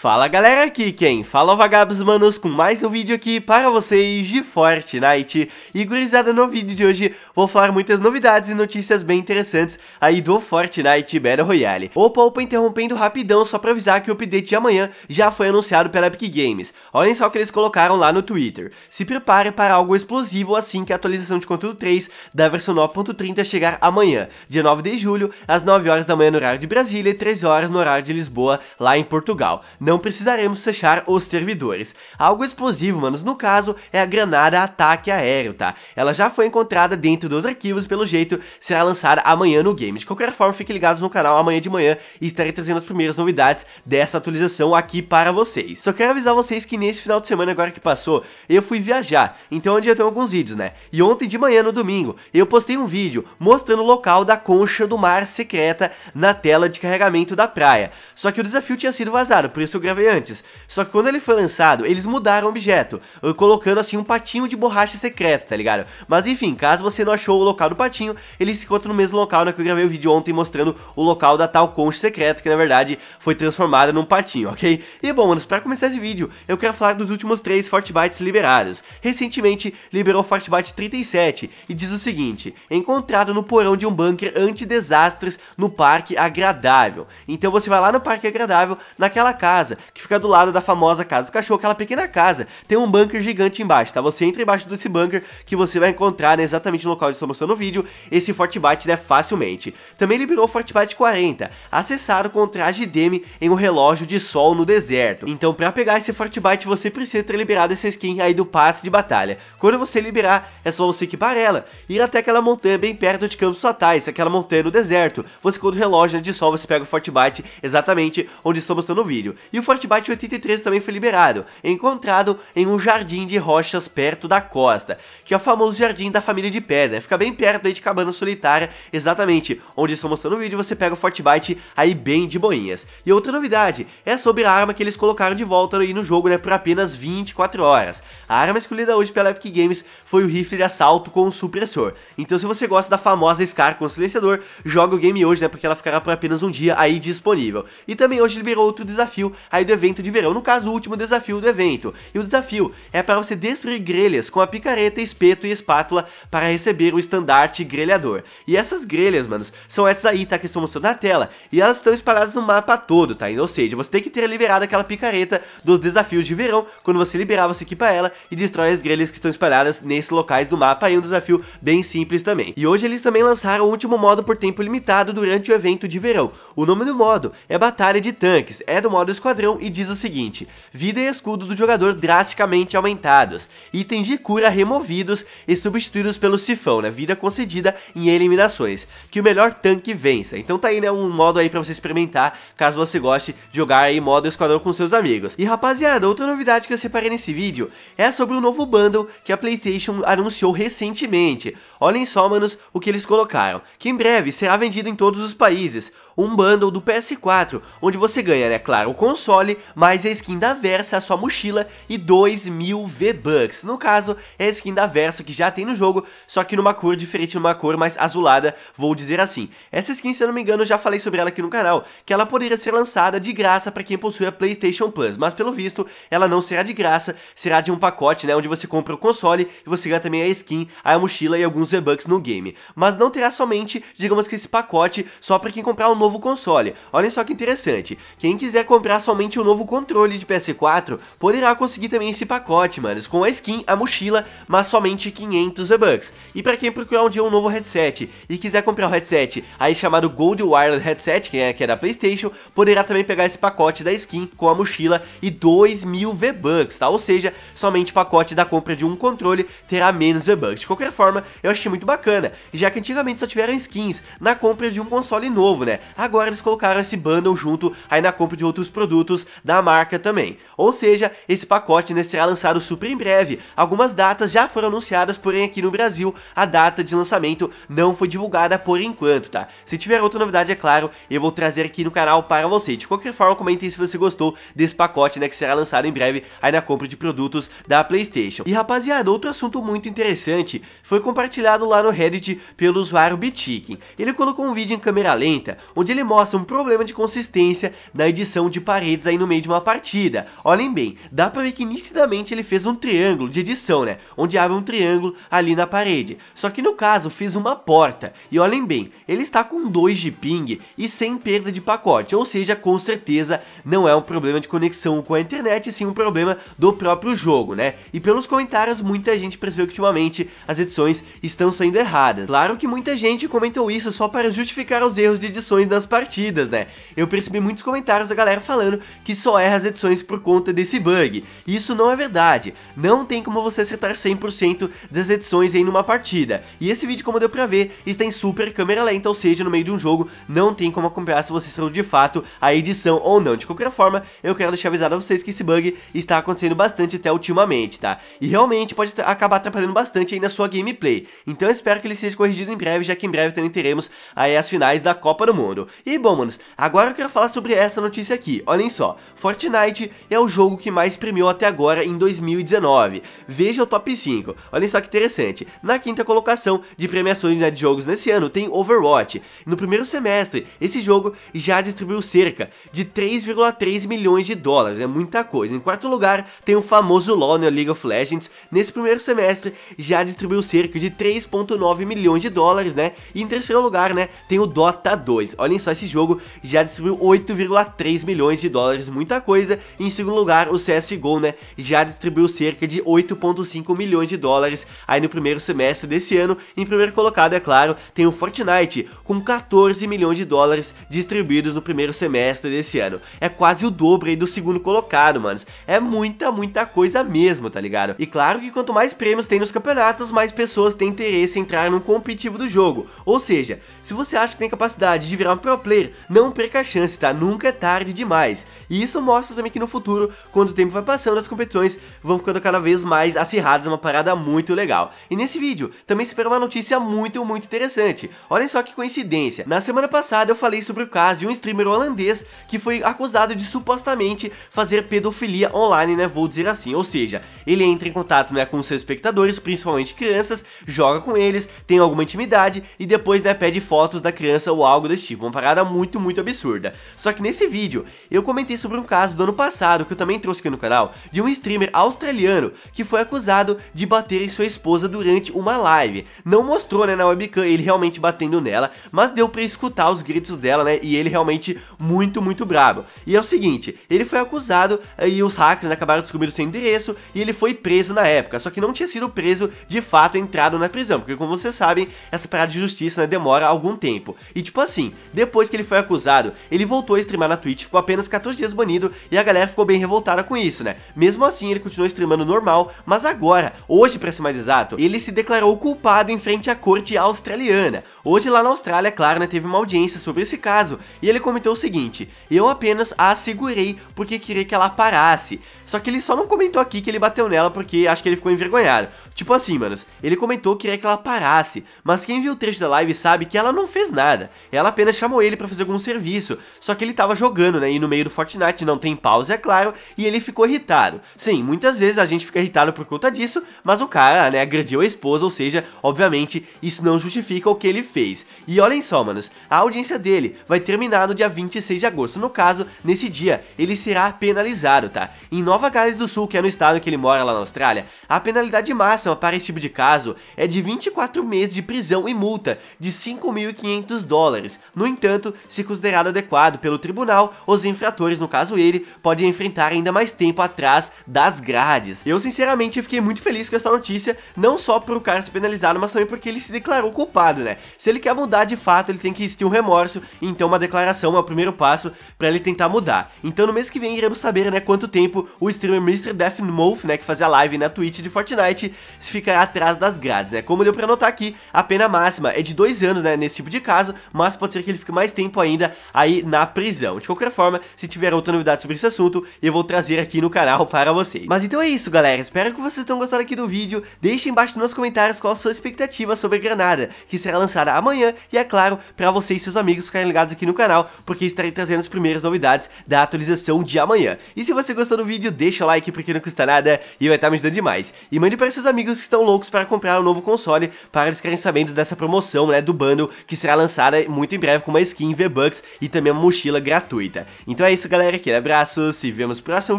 Fala galera, aqui quem fala é Vagabos Manos com mais um vídeo aqui para vocês de Fortnite. E gurizada, no vídeo de hoje vou falar muitas novidades e notícias bem interessantes aí do Fortnite Battle Royale. Opa, opa, interrompendo rapidão só para avisar que o update de amanhã já foi anunciado pela Epic Games. Olhem só o que eles colocaram lá no Twitter. Se prepare para algo explosivo assim que a atualização de conteúdo 3 da versão 9.30 chegar amanhã, dia 9 de julho, às 9 horas da manhã no horário de Brasília e 13 horas no horário de Lisboa, lá em Portugal não precisaremos fechar os servidores. Algo explosivo, manos, no caso, é a granada ataque aéreo, tá? Ela já foi encontrada dentro dos arquivos, pelo jeito, será lançada amanhã no game. De qualquer forma, fiquem ligados no canal amanhã de manhã e estarei trazendo as primeiras novidades dessa atualização aqui para vocês. Só quero avisar vocês que nesse final de semana, agora que passou, eu fui viajar, então onde já tenho alguns vídeos, né? E ontem de manhã, no domingo, eu postei um vídeo mostrando o local da concha do mar secreta na tela de carregamento da praia. Só que o desafio tinha sido vazado, por isso eu eu gravei antes. Só que quando ele foi lançado, eles mudaram o objeto, eh, colocando assim um patinho de borracha secreto, tá ligado? Mas enfim, caso você não achou o local do patinho, ele se encontra no mesmo local na né, que eu gravei o vídeo ontem mostrando o local da tal concha secreta, que na verdade foi transformada num patinho, ok? E bom, manos, pra começar esse vídeo, eu quero falar dos últimos três Fortbytes liberados. Recentemente, liberou o Fortbyte 37 e diz o seguinte, encontrado no porão de um bunker anti-desastres no Parque Agradável. Então você vai lá no Parque Agradável, naquela casa, casa, que fica do lado da famosa casa do cachorro, aquela pequena casa. Tem um bunker gigante embaixo, tá? Você entra embaixo desse bunker que você vai encontrar né, exatamente no local que estou mostrando no vídeo, esse Fortbite, né, facilmente. Também liberou o Fortbite 40, acessado com o traje Demi em um relógio de sol no deserto. Então, para pegar esse Fortbite, você precisa ter liberado essa skin aí do passe de batalha. Quando você liberar, é só você equipar ela, ir até aquela montanha bem perto de Campos Fatais, aquela montanha no deserto. Você, quando o relógio né, de sol, você pega o Fortbite exatamente onde estou mostrando no vídeo. E e o Fortbite 83 também foi liberado, encontrado em um jardim de rochas perto da costa, que é o famoso jardim da família de pedra, fica bem perto aí de Cabana Solitária, exatamente onde estou mostrando o vídeo, você pega o Fortbite aí bem de boinhas. E outra novidade é sobre a arma que eles colocaram de volta aí no jogo, né, por apenas 24 horas. A arma escolhida hoje pela Epic Games foi o rifle de assalto com o supressor. Então se você gosta da famosa Scar com o silenciador, joga o game hoje, né, porque ela ficará por apenas um dia aí disponível. E também hoje liberou outro desafio aí do evento de verão, no caso o último desafio do evento. E o desafio é para você destruir grelhas com a picareta, espeto e espátula para receber o estandarte grelhador. E essas grelhas, manos, são essas aí, tá, que estou mostrando na tela, e elas estão espalhadas no mapa todo, tá? Ou seja, você tem que ter liberado aquela picareta dos desafios de verão, quando você liberar, você equipa ela e destrói as grelhas que estão espalhadas nesses locais do mapa, aí um desafio bem simples também. E hoje eles também lançaram o último modo por tempo limitado durante o evento de verão. O nome do modo é Batalha de Tanques, é do modo escolar padrão e diz o seguinte, vida e escudo do jogador drasticamente aumentados, itens de cura removidos e substituídos pelo sifão, né, vida concedida em eliminações, que o melhor tanque vença. Então tá aí, né, um modo aí pra você experimentar, caso você goste de jogar aí modo esquadrão com seus amigos. E rapaziada, outra novidade que eu separei nesse vídeo é sobre o um novo bundle que a Playstation anunciou recentemente. Olhem só, manos, o que eles colocaram, que em breve será vendido em todos os países, um bundle do PS4, onde você ganha, né, claro, o console console, mais a skin da Versa, a sua mochila e 2 mil V-Bucks. No caso, é a skin da Versa que já tem no jogo, só que numa cor diferente, numa cor mais azulada, vou dizer assim. Essa skin, se eu não me engano, já falei sobre ela aqui no canal, que ela poderia ser lançada de graça para quem possui a PlayStation Plus, mas pelo visto, ela não será de graça, será de um pacote, né, onde você compra o console e você ganha também a skin, a mochila e alguns V-Bucks no game. Mas não terá somente, digamos que esse pacote, só para quem comprar um novo console. Olhem só que interessante, quem quiser comprar só somente o novo controle de PS4, poderá conseguir também esse pacote, manos, com a skin, a mochila, mas somente 500 V-Bucks. E para quem procurar um dia um novo headset e quiser comprar o um headset aí chamado Gold Wireless Headset, que é, que é da Playstation, poderá também pegar esse pacote da skin com a mochila e 2.000 V-Bucks, tá? Ou seja, somente o pacote da compra de um controle terá menos V-Bucks. De qualquer forma, eu achei muito bacana, já que antigamente só tiveram skins na compra de um console novo, né? Agora eles colocaram esse bundle junto aí na compra de outros produtos produtos da marca também. Ou seja, esse pacote né, será lançado super em breve. Algumas datas já foram anunciadas, porém aqui no Brasil a data de lançamento não foi divulgada por enquanto, tá? Se tiver outra novidade, é claro, eu vou trazer aqui no canal para você. De qualquer forma, comentem se você gostou desse pacote, né, que será lançado em breve aí na compra de produtos da Playstation. E rapaziada, outro assunto muito interessante foi compartilhado lá no Reddit pelo usuário Bitchicken. Ele colocou um vídeo em câmera lenta, onde ele mostra um problema de consistência na edição de parede redes aí no meio de uma partida. Olhem bem, dá pra ver que nitidamente ele fez um triângulo de edição, né? Onde abre um triângulo ali na parede. Só que no caso fez uma porta. E olhem bem, ele está com 2 de ping e sem perda de pacote. Ou seja, com certeza não é um problema de conexão com a internet, sim um problema do próprio jogo, né? E pelos comentários, muita gente percebeu que ultimamente as edições estão saindo erradas. Claro que muita gente comentou isso só para justificar os erros de edições das partidas, né? Eu percebi muitos comentários da galera falando que só erra as edições por conta desse bug. Isso não é verdade, não tem como você acertar 100% das edições em uma partida. E esse vídeo, como deu pra ver, está em super câmera lenta, ou seja, no meio de um jogo, não tem como acompanhar se você estrou de fato a edição ou não. De qualquer forma, eu quero deixar avisado a vocês que esse bug está acontecendo bastante até ultimamente, tá? E realmente pode acabar atrapalhando bastante aí na sua gameplay. Então eu espero que ele seja corrigido em breve, já que em breve também teremos aí as finais da Copa do Mundo. E bom, manos, agora eu quero falar sobre essa notícia aqui. Olhem só, Fortnite é o jogo que mais premiou até agora em 2019. Veja o top 5, olhem só que interessante. Na quinta colocação de premiações né, de jogos nesse ano tem Overwatch. No primeiro semestre, esse jogo já distribuiu cerca de 3,3 milhões de dólares, é muita coisa. Em quarto lugar tem o famoso LoL, né, League of Legends. Nesse primeiro semestre já distribuiu cerca de 3,9 milhões de dólares, né? E em terceiro lugar, né, tem o Dota 2. Olhem só, esse jogo já distribuiu 8,3 milhões de dólares dólares, muita coisa. E em segundo lugar, o CSGO, né, já distribuiu cerca de 8.5 milhões de dólares aí no primeiro semestre desse ano. Em primeiro colocado, é claro, tem o Fortnite, com 14 milhões de dólares distribuídos no primeiro semestre desse ano. É quase o dobro aí do segundo colocado, manos. É muita, muita coisa mesmo, tá ligado? E claro que quanto mais prêmios tem nos campeonatos, mais pessoas têm interesse em entrar no competitivo do jogo. Ou seja, se você acha que tem capacidade de virar um pro player, não perca a chance, tá? Nunca é tarde demais. E isso mostra também que no futuro, quando o tempo vai passando, as competições vão ficando cada vez mais acirradas, é uma parada muito legal. E nesse vídeo, também se espera uma notícia muito, muito interessante. Olhem só que coincidência. Na semana passada eu falei sobre o caso de um streamer holandês que foi acusado de supostamente fazer pedofilia online, né, vou dizer assim. Ou seja, ele entra em contato, né, com seus espectadores, principalmente crianças, joga com eles, tem alguma intimidade e depois, né, pede fotos da criança ou algo desse tipo. Uma parada muito, muito absurda. Só que nesse vídeo, eu comentei sobre um caso do ano passado, que eu também trouxe aqui no canal, de um streamer australiano que foi acusado de bater em sua esposa durante uma live. Não mostrou, né, na webcam ele realmente batendo nela, mas deu pra escutar os gritos dela, né, e ele realmente muito, muito brabo. E é o seguinte, ele foi acusado eh, e os hackers né, acabaram descobrindo seu endereço e ele foi preso na época, só que não tinha sido preso de fato entrado na prisão, porque como vocês sabem, essa parada de justiça né, demora algum tempo. E tipo assim, depois que ele foi acusado, ele voltou a streamar na Twitch com apenas 14 14 dias banido e a galera ficou bem revoltada com isso, né? Mesmo assim, ele continuou streamando normal, mas agora, hoje para ser mais exato, ele se declarou culpado em frente à corte australiana. Hoje lá na Austrália, claro, né, teve uma audiência sobre esse caso e ele comentou o seguinte: "Eu apenas a assegurei porque queria que ela parasse". Só que ele só não comentou aqui que ele bateu nela porque acho que ele ficou envergonhado. Tipo assim, manos, ele comentou que queria que ela parasse, mas quem viu o trecho da live sabe que ela não fez nada. Ela apenas chamou ele para fazer algum serviço, só que ele tava jogando, né, e no meio do do Fortnite não tem pausa, é claro, e ele ficou irritado. Sim, muitas vezes a gente fica irritado por conta disso, mas o cara, né, agrediu a esposa, ou seja, obviamente, isso não justifica o que ele fez. E olhem só, manos, a audiência dele vai terminar no dia 26 de agosto. No caso, nesse dia, ele será penalizado, tá? Em Nova Gales do Sul, que é no estado que ele mora lá na Austrália, a penalidade máxima para esse tipo de caso é de 24 meses de prisão e multa de 5.500 dólares. No entanto, se considerado adequado pelo tribunal, os infratores atores, no caso ele, pode enfrentar ainda mais tempo atrás das grades. Eu sinceramente fiquei muito feliz com essa notícia, não só por o cara ser penalizado, mas também porque ele se declarou culpado, né? Se ele quer mudar de fato, ele tem que existir um remorso, então uma declaração é o primeiro passo para ele tentar mudar. Então no mês que vem iremos saber, né, quanto tempo o streamer Mr. Deathmouth, né, que fazia live na Twitch de Fortnite, se ficará atrás das grades, né? Como deu pra notar aqui, a pena máxima é de dois anos, né, nesse tipo de caso, mas pode ser que ele fique mais tempo ainda aí na prisão. De qualquer forma, se tiver outra novidade sobre esse assunto, eu vou trazer aqui no canal para vocês. Mas então é isso, galera. Espero que vocês tenham gostado aqui do vídeo. Deixem embaixo nos comentários qual a sua expectativa sobre Granada, que será lançada amanhã. E é claro, para vocês e seus amigos ficarem ligados aqui no canal, porque estarei trazendo as primeiras novidades da atualização de amanhã. E se você gostou do vídeo, deixa o like, porque não custa nada e vai estar tá me ajudando demais. E mande para seus amigos que estão loucos para comprar o um novo console, para eles ficarem sabendo dessa promoção, né, do bundle, que será lançada muito em breve com uma skin V-Bucks e também uma mochila gratuita. Então é isso isso, galera. Aquele abraço. Se vemos no próximo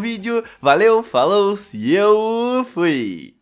vídeo. Valeu, falou, se eu fui.